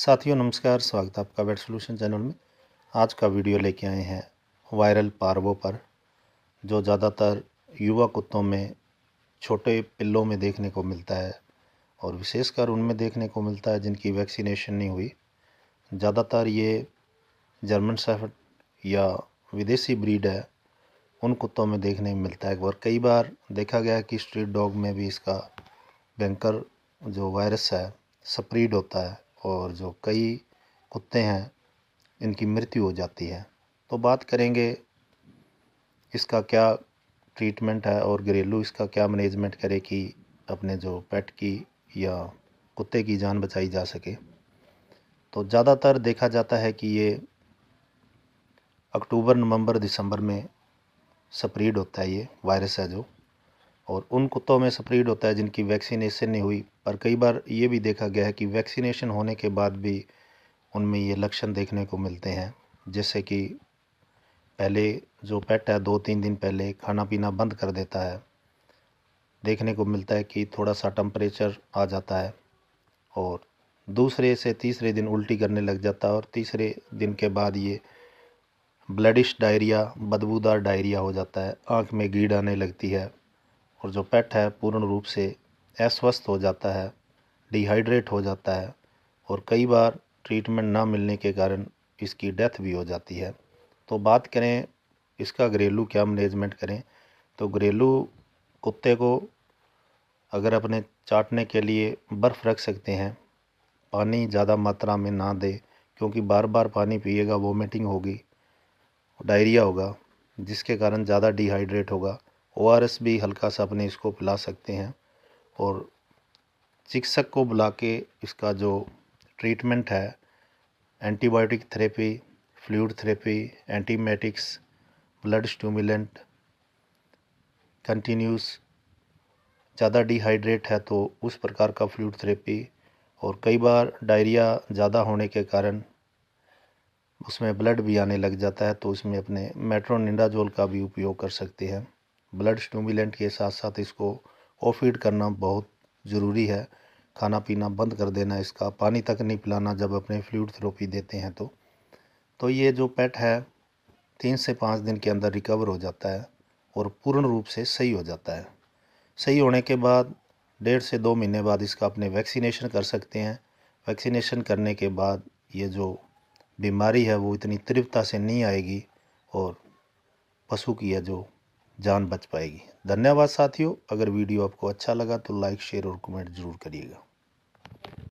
साथियों नमस्कार स्वागत है आपका वेट सोल्यूशन चैनल में आज का वीडियो लेके आए हैं वायरल पार्वों पर जो ज़्यादातर युवा कुत्तों में छोटे पिल्लों में देखने को मिलता है और विशेषकर उनमें देखने को मिलता है जिनकी वैक्सीनेशन नहीं हुई ज़्यादातर ये जर्मन सेफर्ड या विदेशी ब्रीड है उन कुत्तों में देखने में मिलता है और कई बार देखा गया कि स्ट्रीट डॉग में भी इसका बैंकर जो वायरस है स्प्रीड होता है और जो कई कुत्ते हैं इनकी मृत्यु हो जाती है तो बात करेंगे इसका क्या ट्रीटमेंट है और घरेलू इसका क्या मैनेजमेंट करे कि अपने जो पेट की या कुत्ते की जान बचाई जा सके तो ज़्यादातर देखा जाता है कि ये अक्टूबर नवंबर दिसंबर में स्प्रीड होता है ये वायरस है जो और उन कुत्तों में स्प्रीड होता है जिनकी वैक्सीनेशन नहीं हुई पर कई बार ये भी देखा गया है कि वैक्सीनेशन होने के बाद भी उनमें ये लक्षण देखने को मिलते हैं जैसे कि पहले जो पेट है दो तीन दिन पहले खाना पीना बंद कर देता है देखने को मिलता है कि थोड़ा सा टम्परेचर आ जाता है और दूसरे से तीसरे दिन उल्टी करने लग जाता है और तीसरे दिन के बाद ये ब्लडिश डायरिया बदबूदार डायरिया हो जाता है आँख में गीड़ आने लगती है और जो पेट है पूर्ण रूप से अस्वस्थ हो जाता है डिहाइड्रेट हो जाता है और कई बार ट्रीटमेंट ना मिलने के कारण इसकी डेथ भी हो जाती है तो बात करें इसका घरेलू क्या मैनेजमेंट करें तो घरेलू कुत्ते को अगर अपने चाटने के लिए बर्फ़ रख सकते हैं पानी ज़्यादा मात्रा में ना दे क्योंकि बार बार पानी पिएगा वोमिटिंग होगी डायरिया होगा जिसके कारण ज़्यादा डिहाइड्रेट होगा ओ आर एस भी हल्का सा अपने इसको पिला सकते हैं और चिकित्सक को बुला के इसका जो ट्रीटमेंट है antibiotic therapy fluid therapy antiemetics blood stimulant continuous ज़्यादा डिहाइड्रेट है तो उस प्रकार का फ्लूड थेरेपी और कई बार डायरिया ज़्यादा होने के कारण उसमें ब्लड भी आने लग जाता है तो उसमें अपने मेट्रोनिंडाजोल का भी उपयोग कर सकते हैं ब्लड स्टूमुलेंट के साथ साथ इसको ओफीड करना बहुत ज़रूरी है खाना पीना बंद कर देना इसका पानी तक नहीं पिलाना जब अपने फ्लूड थेरोपी देते हैं तो तो ये जो पेट है तीन से पाँच दिन के अंदर रिकवर हो जाता है और पूर्ण रूप से सही हो जाता है सही होने के बाद डेढ़ से दो महीने बाद इसका अपने वैक्सीनेशन कर सकते हैं वैक्सीनेशन करने के बाद ये जो बीमारी है वो इतनी तीव्रता से नहीं आएगी और पशु की यह जो जान बच पाएगी धन्यवाद साथियों अगर वीडियो आपको अच्छा लगा तो लाइक शेयर और कमेंट ज़रूर करिएगा